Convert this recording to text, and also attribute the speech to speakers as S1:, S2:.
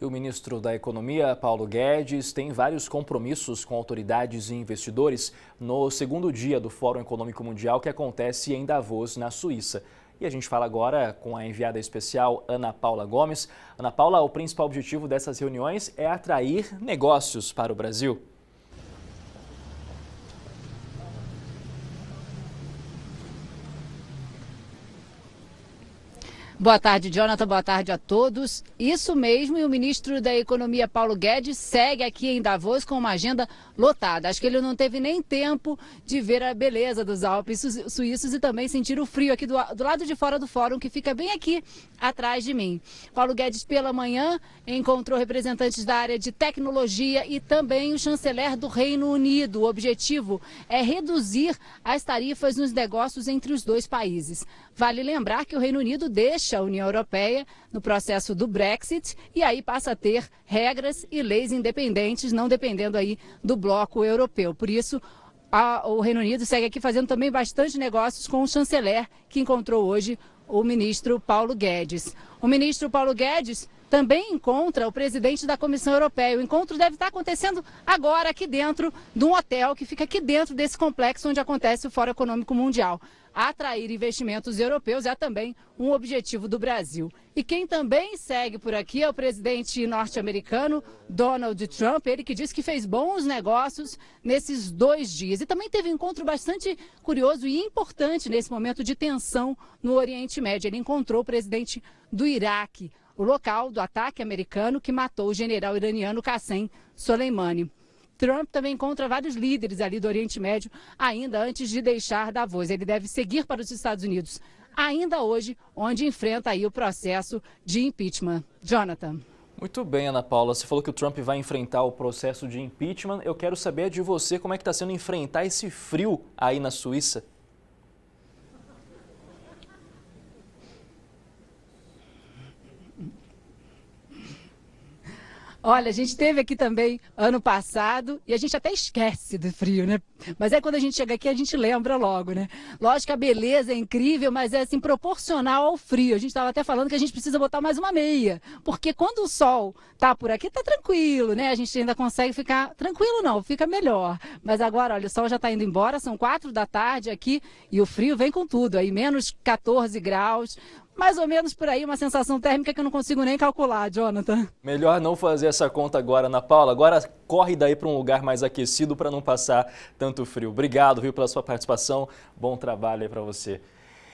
S1: E o ministro da Economia, Paulo Guedes, tem vários compromissos com autoridades e investidores no segundo dia do Fórum Econômico Mundial que acontece em Davos, na Suíça. E a gente fala agora com a enviada especial Ana Paula Gomes. Ana Paula, o principal objetivo dessas reuniões é atrair negócios para o Brasil.
S2: Boa tarde, Jonathan. Boa tarde a todos. Isso mesmo, e o ministro da Economia, Paulo Guedes, segue aqui em Davos com uma agenda lotada. Acho que ele não teve nem tempo de ver a beleza dos Alpes su suíços e também sentir o frio aqui do, do lado de fora do fórum, que fica bem aqui atrás de mim. Paulo Guedes, pela manhã, encontrou representantes da área de tecnologia e também o chanceler do Reino Unido. O objetivo é reduzir as tarifas nos negócios entre os dois países. Vale lembrar que o Reino Unido deixa deixa a União Europeia no processo do Brexit e aí passa a ter regras e leis independentes, não dependendo aí do bloco europeu. Por isso, a, o Reino Unido segue aqui fazendo também bastante negócios com o chanceler, que encontrou hoje o ministro Paulo Guedes. O ministro Paulo Guedes também encontra o presidente da Comissão Europeia. O encontro deve estar acontecendo agora aqui dentro de um hotel que fica aqui dentro desse complexo onde acontece o Fórum Econômico Mundial atrair investimentos europeus é também um objetivo do Brasil. E quem também segue por aqui é o presidente norte-americano Donald Trump, ele que disse que fez bons negócios nesses dois dias. E também teve um encontro bastante curioso e importante nesse momento de tensão no Oriente Médio. Ele encontrou o presidente do Iraque, o local do ataque americano que matou o general iraniano Qassem Soleimani. Trump também encontra vários líderes ali do Oriente Médio ainda antes de deixar Davos. Ele deve seguir para os Estados Unidos ainda hoje, onde enfrenta aí o processo de impeachment. Jonathan.
S1: Muito bem, Ana Paula. Você falou que o Trump vai enfrentar o processo de impeachment. Eu quero saber de você como é que está sendo enfrentar esse frio aí na Suíça.
S2: Olha, a gente teve aqui também ano passado e a gente até esquece do frio, né? Mas é quando a gente chega aqui a gente lembra logo, né? Lógico que a beleza é incrível, mas é assim proporcional ao frio. A gente estava até falando que a gente precisa botar mais uma meia, porque quando o sol tá por aqui tá tranquilo, né? A gente ainda consegue ficar tranquilo não, fica melhor. Mas agora, olha, o sol já está indo embora, são quatro da tarde aqui e o frio vem com tudo, aí menos 14 graus, mais ou menos por aí, uma sensação térmica que eu não consigo nem calcular, Jonathan.
S1: Melhor não fazer essa conta agora, Ana Paula. Agora corre daí para um lugar mais aquecido para não passar tanto frio. Obrigado, viu, pela sua participação. Bom trabalho aí para você.